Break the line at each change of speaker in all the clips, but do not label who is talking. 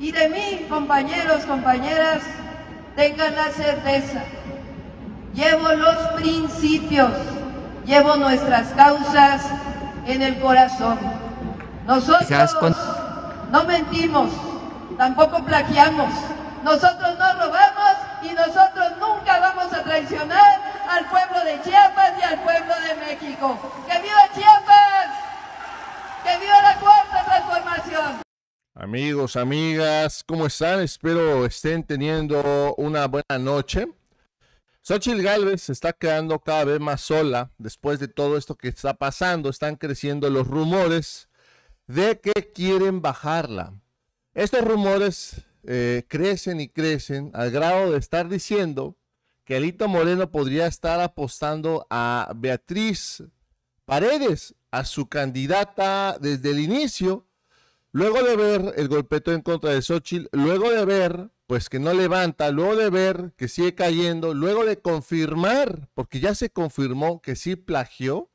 Y de mí, compañeros, compañeras, tengan la certeza, llevo los principios, llevo nuestras causas en el corazón. Nosotros no mentimos, tampoco plagiamos, nosotros no robamos y nosotros nunca vamos a traicionar al pueblo de Chiapas y al pueblo de México. ¡Que viva Chiapas! ¡Que viva la cuarta transformación!
Amigos, amigas, ¿cómo están? Espero estén teniendo una buena noche. Xochitl Galvez se está quedando cada vez más sola después de todo esto que está pasando. Están creciendo los rumores de que quieren bajarla. Estos rumores eh, crecen y crecen al grado de estar diciendo que Alito Moreno podría estar apostando a Beatriz Paredes, a su candidata desde el inicio Luego de ver el golpeto en contra de Xochitl, luego de ver pues que no levanta, luego de ver que sigue cayendo, luego de confirmar, porque ya se confirmó que sí plagió,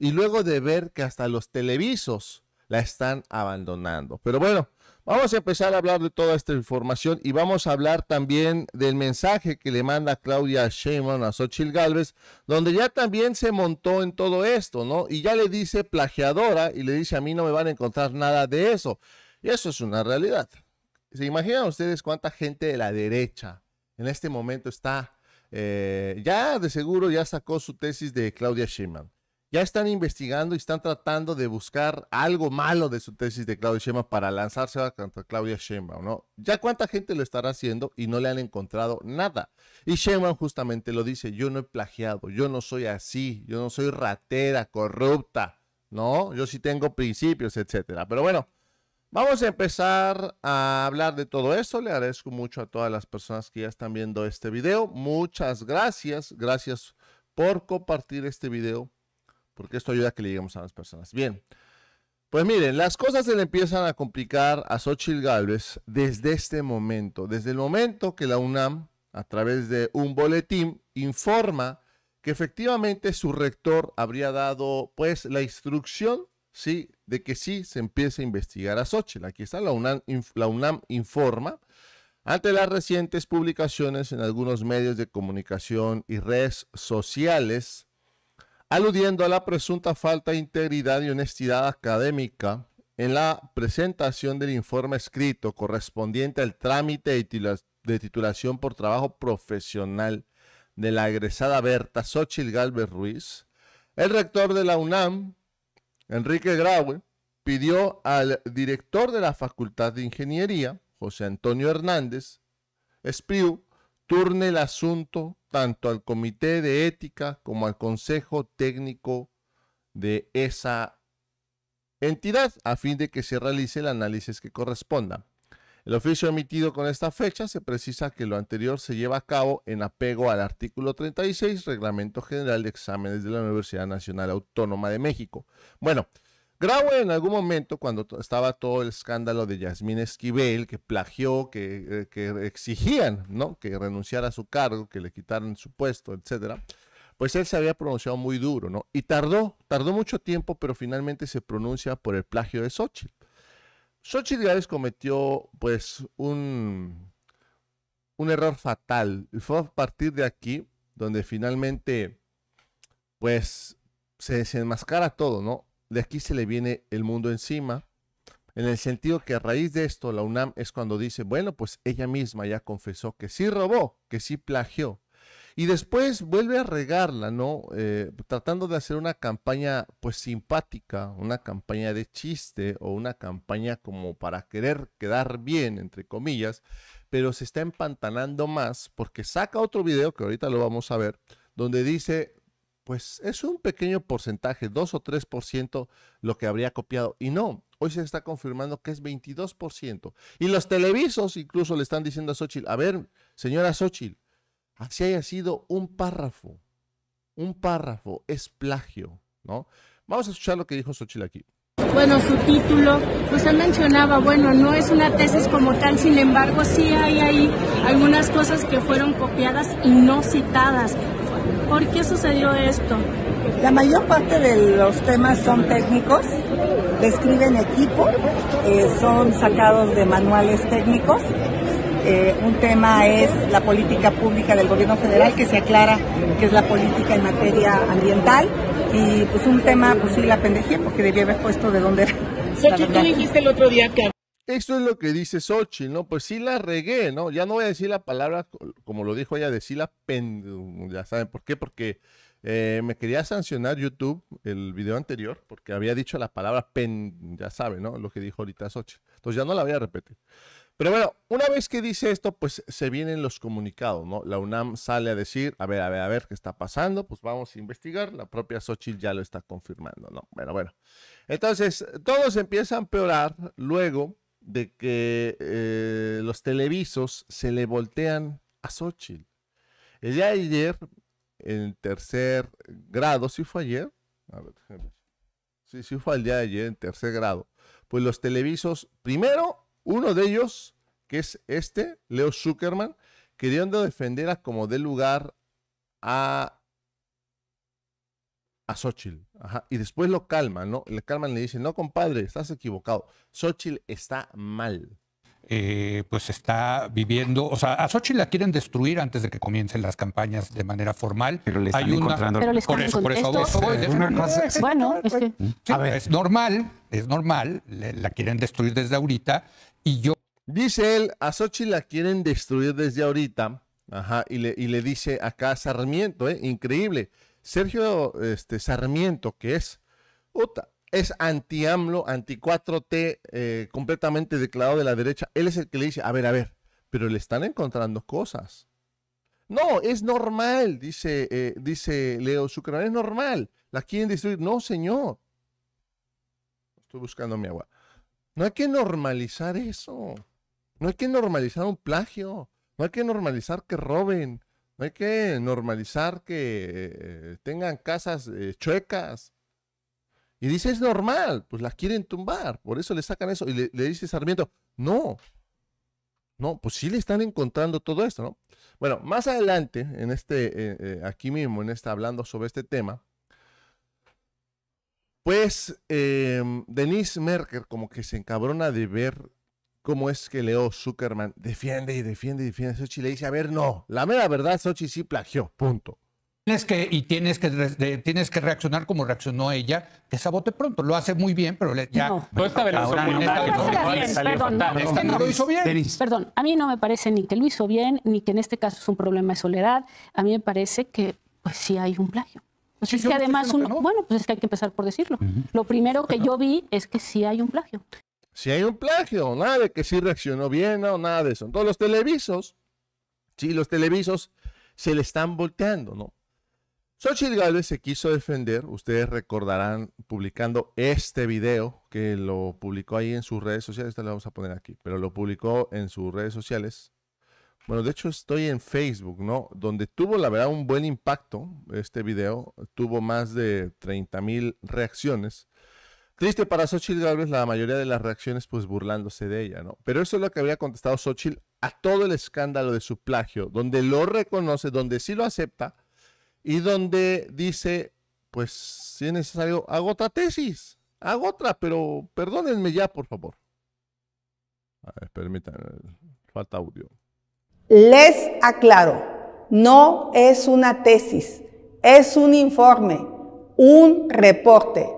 y luego de ver que hasta los televisos la están abandonando. Pero bueno, Vamos a empezar a hablar de toda esta información y vamos a hablar también del mensaje que le manda Claudia Sheinbaum a Xochitl Gálvez, donde ya también se montó en todo esto, ¿no? Y ya le dice plagiadora y le dice a mí no me van a encontrar nada de eso. Y eso es una realidad. ¿Se imaginan ustedes cuánta gente de la derecha en este momento está eh, ya de seguro ya sacó su tesis de Claudia Sheinbaum? ya están investigando y están tratando de buscar algo malo de su tesis de Claudia Sheinbaum para lanzarse contra Claudia Sheinbaum, ¿no? Ya cuánta gente lo estará haciendo y no le han encontrado nada. Y Sheinbaum justamente lo dice, yo no he plagiado, yo no soy así, yo no soy ratera, corrupta, ¿no? Yo sí tengo principios, etcétera. Pero bueno, Vamos a empezar a hablar de todo esto. Le agradezco mucho a todas las personas que ya están viendo este video. Muchas gracias. Gracias por compartir este video porque esto ayuda a que le lleguemos a las personas. Bien, pues miren, las cosas se le empiezan a complicar a Xochitl Galvez desde este momento, desde el momento que la UNAM, a través de un boletín, informa que efectivamente su rector habría dado pues la instrucción, sí, de que sí se empiece a investigar a Xochitl. Aquí está, la UNAM, la UNAM informa. Ante las recientes publicaciones en algunos medios de comunicación y redes sociales, aludiendo a la presunta falta de integridad y honestidad académica en la presentación del informe escrito correspondiente al trámite de titulación por trabajo profesional de la egresada Berta Xochil Galvez Ruiz, el rector de la UNAM, Enrique Graue, pidió al director de la Facultad de Ingeniería, José Antonio Hernández Espriu, turne el asunto tanto al Comité de Ética como al Consejo Técnico de esa entidad a fin de que se realice el análisis que corresponda. El oficio emitido con esta fecha se precisa que lo anterior se lleva a cabo en apego al artículo 36, Reglamento General de Exámenes de la Universidad Nacional Autónoma de México. Bueno, grau en algún momento, cuando estaba todo el escándalo de Yasmín Esquivel, que plagió, eh, que, exigían, ¿no? Que renunciara a su cargo, que le quitaran su puesto, etcétera. Pues él se había pronunciado muy duro, ¿no? Y tardó, tardó mucho tiempo, pero finalmente se pronuncia por el plagio de Xochitl. Xochitl Díaz cometió, pues, un, un error fatal. Y fue a partir de aquí donde finalmente, pues, se desenmascara todo, ¿no? de aquí se le viene el mundo encima, en el sentido que a raíz de esto la UNAM es cuando dice, bueno, pues ella misma ya confesó que sí robó, que sí plagió. Y después vuelve a regarla, ¿no? Eh, tratando de hacer una campaña pues simpática, una campaña de chiste o una campaña como para querer quedar bien, entre comillas, pero se está empantanando más porque saca otro video que ahorita lo vamos a ver, donde dice pues es un pequeño porcentaje, 2 o 3% lo que habría copiado. Y no, hoy se está confirmando que es 22%. Y los televisos incluso le están diciendo a Xochitl, a ver, señora Xochitl, así haya sido un párrafo, un párrafo es plagio, ¿no? Vamos a escuchar lo que dijo Xochitl aquí. Bueno, su título, pues mencionaba,
bueno, no es una tesis como tal, sin embargo, sí hay ahí algunas cosas que fueron copiadas y no citadas. ¿Por qué sucedió esto? La mayor parte de los temas son técnicos, describen equipo, eh, son sacados de manuales técnicos. Eh, un tema es la política pública del gobierno federal que se aclara que es la política en materia ambiental y pues un tema pues sí la pendejía, porque debía haber puesto de dónde era. dijiste
el otro día que esto es lo que dice Sochi, ¿no? Pues sí la regué, ¿no? Ya no voy a decir la palabra, como lo dijo ella, decir la pen... Ya saben por qué, porque eh, me quería sancionar YouTube el video anterior, porque había dicho la palabra pen... Ya saben, ¿no? Lo que dijo ahorita Sochi. Entonces ya no la voy a repetir. Pero bueno, una vez que dice esto, pues se vienen los comunicados, ¿no? La UNAM sale a decir, a ver, a ver, a ver qué está pasando, pues vamos a investigar. La propia Xochitl ya lo está confirmando, ¿no? Bueno, bueno. Entonces, se empieza a empeorar. Luego, de que eh, los televisos se le voltean a Xochitl. El día de ayer, en tercer grado, si fue ayer, a sí, sí fue el día de ayer, en tercer grado, pues los televisos, primero, uno de ellos, que es este, Leo Zuckerman, queriendo defender a como de lugar a a Xochitl. Ajá. Y después lo calman, ¿no? Le calman, le dicen, no, compadre, estás equivocado. Xochitl está mal. Eh, pues está viviendo, o sea, a Xochitl la quieren destruir antes de que comiencen las campañas de manera formal. Pero le están encontrando... Pero por eso, por Bueno, es que... a es normal, es normal, la quieren destruir desde ahorita y yo... Dice él, a Xochitl la quieren destruir desde ahorita, ajá, y le, y le dice acá a Sarmiento, ¿eh? increíble, Sergio este, Sarmiento, que es, es anti-AMLO, anti-4T, eh, completamente declarado de la derecha, él es el que le dice, a ver, a ver, pero le están encontrando cosas. No, es normal, dice, eh, dice Leo Zuckerman, es normal. La quieren destruir. No, señor. Estoy buscando mi agua. No hay que normalizar eso. No hay que normalizar un plagio. No hay que normalizar que roben. No hay que normalizar que eh, tengan casas eh, chuecas. Y dice, es normal, pues las quieren tumbar, por eso le sacan eso. Y le, dice Sarmiento, no, no, pues sí le están encontrando todo esto, ¿no? Bueno, más adelante, en este, eh, aquí mismo, en esta hablando sobre este tema, pues em, Denise Merker como que se encabrona de ver cómo es que Leo Zuckerman defiende y defiende y defiende a Sochi le dice, a ver, no, la mera verdad, Sochi sí plagió, punto. Tienes que, y tienes que, tienes que reaccionar como reaccionó ella, que sabote pronto. Lo hace muy bien, pero ya. No, no, esta perdón, lo hizo bien.
Perdón, a mí no me parece ni que lo hizo bien, ni que en este caso es un problema de soledad. A mí me parece que, pues sí hay un plagio. es que además, uno, bueno, pues es que hay que empezar por decirlo. Lo primero que yo vi es que sí hay un plagio
si hay un plagio, o nada de que sí reaccionó bien o nada de eso. Entonces los televisos, sí, los televisos se le están volteando, ¿no? Xochitl Galvez se quiso defender, ustedes recordarán publicando este video que lo publicó ahí en sus redes sociales, te lo vamos a poner aquí, pero lo publicó en sus redes sociales. Bueno, de hecho estoy en Facebook, ¿no? Donde tuvo, la verdad, un buen impacto este video, tuvo más de 30 mil reacciones. Triste para Xochitl Gálvez la mayoría de las reacciones pues burlándose de ella, ¿no? Pero eso es lo que había contestado Xochitl a todo el escándalo de su plagio, donde lo reconoce, donde sí lo acepta y donde dice, pues si es necesario, hago otra tesis, hago otra, pero perdónenme ya, por favor. A ver, permítanme, falta audio.
Les aclaro, no es una tesis, es un informe, un reporte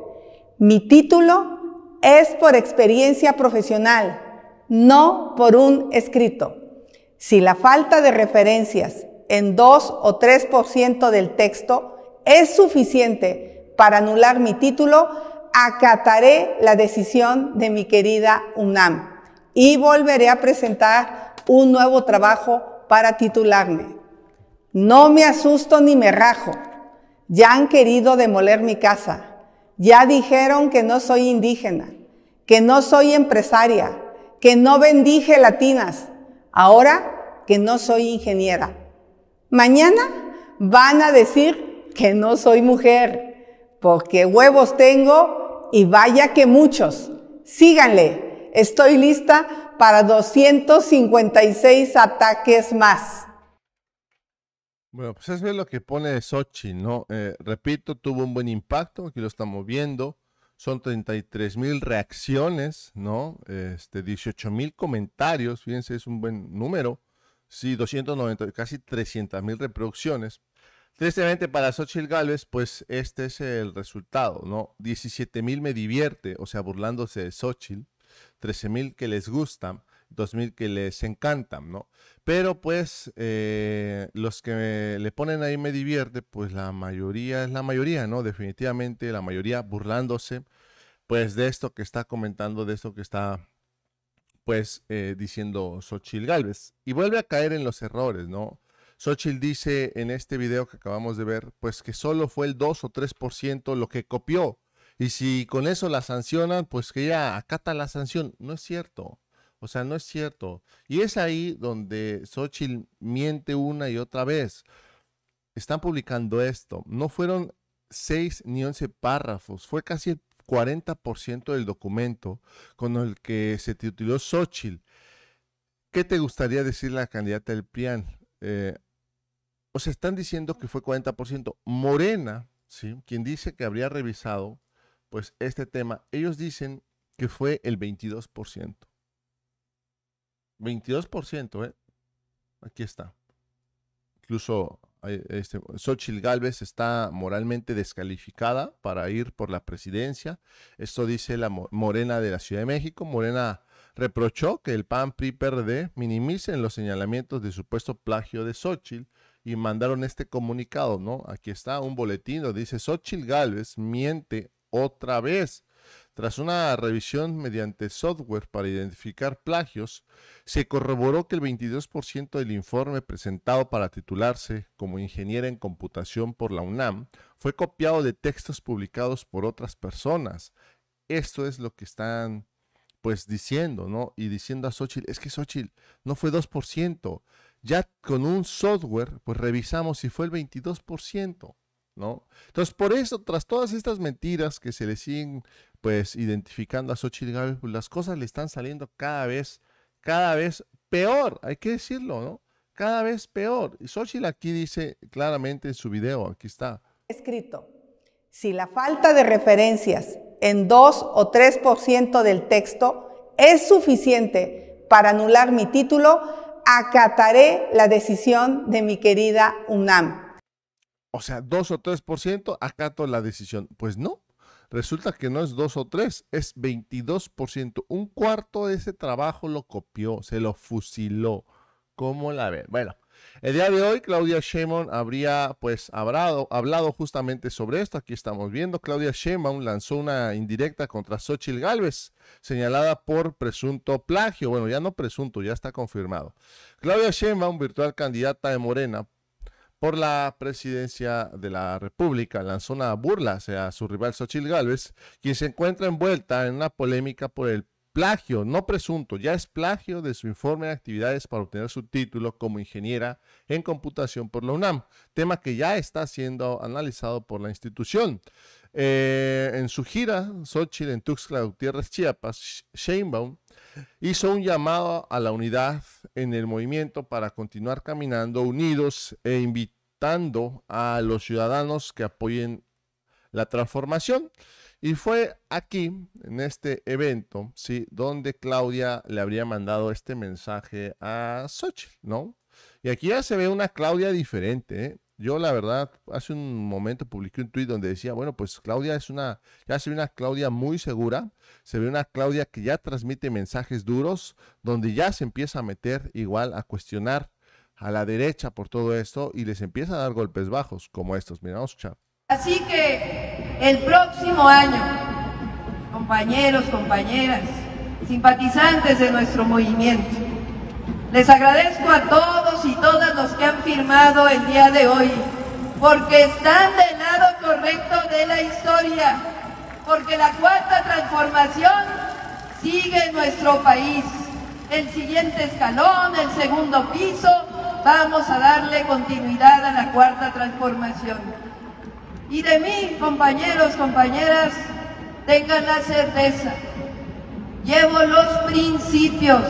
mi título es por experiencia profesional, no por un escrito. Si la falta de referencias en 2 o 3% del texto es suficiente para anular mi título, acataré la decisión de mi querida UNAM y volveré a presentar un nuevo trabajo para titularme. No me asusto ni me rajo. Ya han querido demoler mi casa ya dijeron que no soy indígena, que no soy empresaria, que no bendije latinas. Ahora que no soy ingeniera. Mañana van a decir que no soy mujer, porque huevos tengo y vaya que muchos. Síganle, estoy lista para 256 ataques más.
Bueno, pues es es lo que pone Sochi, ¿no? Eh, repito, tuvo un buen impacto, aquí lo estamos viendo. Son 33 mil reacciones, ¿no? Este, 18 mil comentarios, fíjense, es un buen número. Sí, 290, casi 300 mil reproducciones. Tristemente para Xochitl Gálvez, pues este es el resultado, ¿no? 17 mil me divierte, o sea, burlándose de Xochitl. 13 mil que les gusta 2000 que les encantan, ¿no? Pero pues eh, los que le ponen ahí me divierte, pues la mayoría es la mayoría, ¿no? Definitivamente la mayoría burlándose, pues de esto que está comentando, de esto que está, pues, eh, diciendo Xochil Galvez. Y vuelve a caer en los errores, ¿no? Xochitl dice en este video que acabamos de ver, pues que solo fue el 2 o 3% lo que copió. Y si con eso la sancionan, pues que ya acata la sanción. No es cierto. O sea, no es cierto. Y es ahí donde Xochitl miente una y otra vez. Están publicando esto. No fueron seis ni 11 párrafos. Fue casi el 40% del documento con el que se tituló Xochitl. ¿Qué te gustaría decir la candidata del PRIAN? Eh, o sea, están diciendo que fue 40%. Morena, ¿sí? quien dice que habría revisado pues este tema, ellos dicen que fue el 22%. 22%, ¿eh? Aquí está. Incluso eh, este, Xochitl Galvez está moralmente descalificada para ir por la presidencia. Esto dice la Morena de la Ciudad de México. Morena reprochó que el PAN PRI PRD minimicen los señalamientos de supuesto plagio de Xochitl y mandaron este comunicado, ¿no? Aquí está un boletín dice Xochitl Galvez miente otra vez. Tras una revisión mediante software para identificar plagios, se corroboró que el 22% del informe presentado para titularse como ingeniera en computación por la UNAM fue copiado de textos publicados por otras personas. Esto es lo que están pues diciendo, ¿no? Y diciendo a Xochitl, es que Xochitl no fue 2%. Ya con un software, pues revisamos si fue el 22%. ¿no? Entonces, por eso, tras todas estas mentiras que se le siguen, pues, identificando a Xochitl Gálvez, pues, las cosas le están saliendo cada vez, cada vez peor, hay que decirlo, ¿no? Cada vez peor. Y Xochitl aquí dice claramente en su video, aquí está.
Escrito, si la falta de referencias en 2 o 3% del texto es suficiente para anular mi título, acataré la decisión de mi querida
UNAM o sea, 2 o 3%, acato la decisión. Pues no, resulta que no es 2 o 3, es 22%. Un cuarto de ese trabajo lo copió, se lo fusiló. ¿Cómo la ven? Bueno, el día de hoy Claudia Sheinbaum habría pues hablado, justamente sobre esto. Aquí estamos viendo, Claudia Sheinbaum lanzó una indirecta contra Xochitl Gálvez, señalada por presunto plagio. Bueno, ya no presunto, ya está confirmado. Claudia Sheinbaum, virtual candidata de Morena, por la presidencia de la República. Lanzó una burla hacia su rival Xochitl Gálvez, quien se encuentra envuelta en una polémica por el plagio, no presunto, ya es plagio de su informe de actividades para obtener su título como ingeniera en computación por la UNAM, tema que ya está siendo analizado por la institución. Eh, en su gira, Xochitl en Tuxtla Gutiérrez, Chiapas, Sheinbaum hizo un llamado a la unidad en el movimiento para continuar caminando unidos e invitando a los ciudadanos que apoyen la transformación. Y fue aquí, en este evento, ¿sí? donde Claudia le habría mandado este mensaje a Xochitl, ¿no? Y aquí ya se ve una Claudia diferente, ¿eh? Yo la verdad, hace un momento publiqué un tuit donde decía, bueno, pues Claudia es una, ya se ve una Claudia muy segura, se ve una Claudia que ya transmite mensajes duros, donde ya se empieza a meter igual a cuestionar a la derecha por todo esto y les empieza a dar golpes bajos como estos. Mira, vamos
Así que el próximo año, compañeros, compañeras, simpatizantes de nuestro movimiento, les agradezco a todos y todas los que han firmado el día de hoy, porque están del lado correcto de la historia, porque la cuarta transformación sigue en nuestro país. El siguiente escalón, el segundo piso, vamos a darle continuidad a la cuarta transformación. Y de mí, compañeros, compañeras, tengan la certeza, llevo los principios,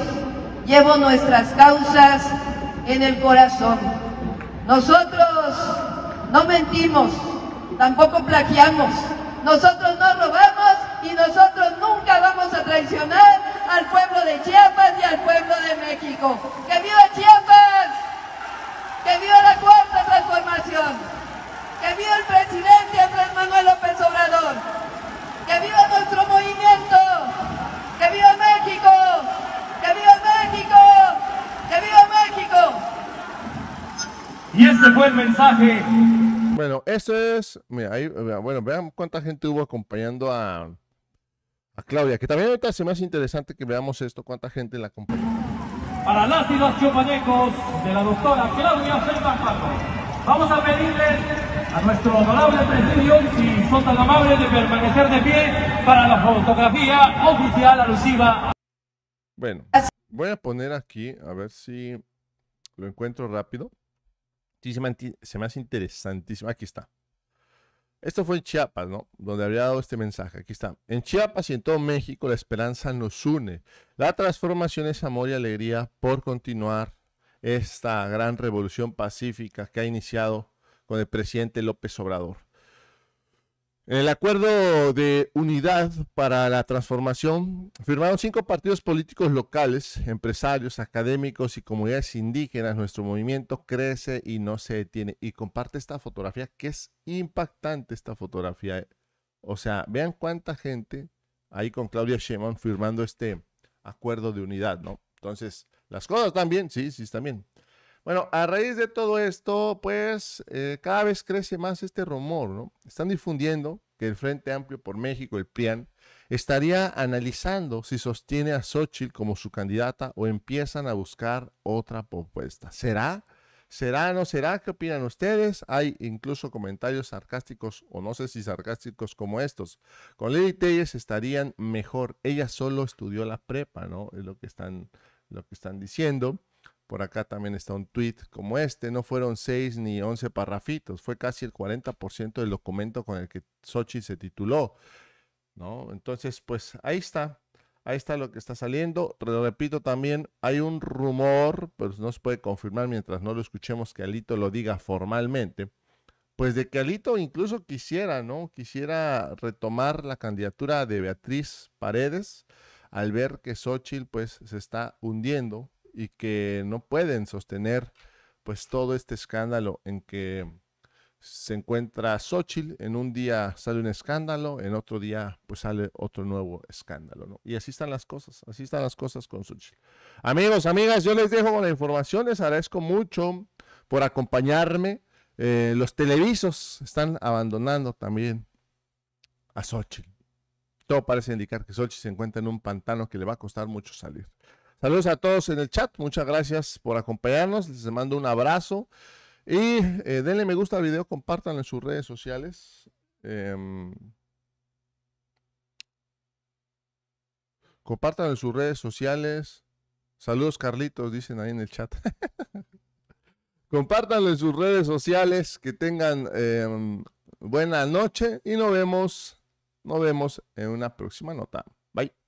llevo nuestras causas en el corazón. Nosotros no mentimos, tampoco plagiamos, nosotros no robamos y nosotros nunca vamos a traicionar al pueblo de Chiapas y al pueblo de México. ¡Que viva Chiapas! ¡Que viva la cuarta transformación! ¡Que viva el presidente Andrés Manuel López Obrador! ¡Que viva nuestro movimiento!
Y este fue el mensaje. Bueno, eso es. bueno, vean cuánta gente hubo acompañando a, a Claudia, que también ahorita se más interesante que veamos esto, cuánta gente la acompaña.
Para las y los de la doctora Claudia Fernández Vamos a pedirles a nuestro honorable presidio, si son tan amables, de permanecer de pie para la fotografía oficial alusiva.
Bueno, voy a poner aquí, a ver si lo encuentro rápido se me hace interesantísima. Aquí está. Esto fue en Chiapas, ¿no? Donde había dado este mensaje. Aquí está. En Chiapas y en todo México la esperanza nos une. La transformación es amor y alegría por continuar esta gran revolución pacífica que ha iniciado con el presidente López Obrador. El acuerdo de unidad para la transformación firmaron cinco partidos políticos locales, empresarios, académicos y comunidades indígenas. Nuestro movimiento crece y no se detiene. Y comparte esta fotografía que es impactante esta fotografía. Eh. O sea, vean cuánta gente ahí con Claudia Sheinbaum firmando este acuerdo de unidad, ¿no? Entonces, las cosas están bien, sí, sí están bien. Bueno, a raíz de todo esto, pues eh, cada vez crece más este rumor, ¿no? Están difundiendo que el Frente Amplio por México, el PRIAN, estaría analizando si sostiene a Xochitl como su candidata o empiezan a buscar otra propuesta. ¿Será? ¿Será? ¿No será? ¿Qué opinan ustedes? Hay incluso comentarios sarcásticos o no sé si sarcásticos como estos. Con Lady Telles estarían mejor. Ella solo estudió la prepa, ¿no? Es lo que están, lo que están diciendo. Por acá también está un tweet como este. No fueron seis ni once parrafitos. Fue casi el 40% del documento con el que Sochi se tituló. ¿no? Entonces, pues ahí está. Ahí está lo que está saliendo. repito también, hay un rumor, pero no se puede confirmar mientras no lo escuchemos que Alito lo diga formalmente. Pues de que Alito incluso quisiera, ¿no? Quisiera retomar la candidatura de Beatriz Paredes al ver que Xochitl pues se está hundiendo y que no pueden sostener pues todo este escándalo en que se encuentra Xochitl, en un día sale un escándalo, en otro día pues sale otro nuevo escándalo, ¿no? Y así están las cosas, así están las cosas con Xochitl. Amigos, amigas, yo les dejo con la información, les agradezco mucho por acompañarme. Eh, los televisos están abandonando también a Xochitl. Todo parece indicar que Xochitl se encuentra en un pantano que le va a costar mucho salir. Saludos a todos en el chat. Muchas gracias por acompañarnos. Les mando un abrazo. Y eh, denle me gusta al video, compártanlo en sus redes sociales. Eh, em, compartan en sus redes sociales. Saludos Carlitos, dicen ahí en el chat. Compártanlo en sus redes sociales, que tengan em, buena noche y nos vemos, nos vemos en una próxima nota. Bye.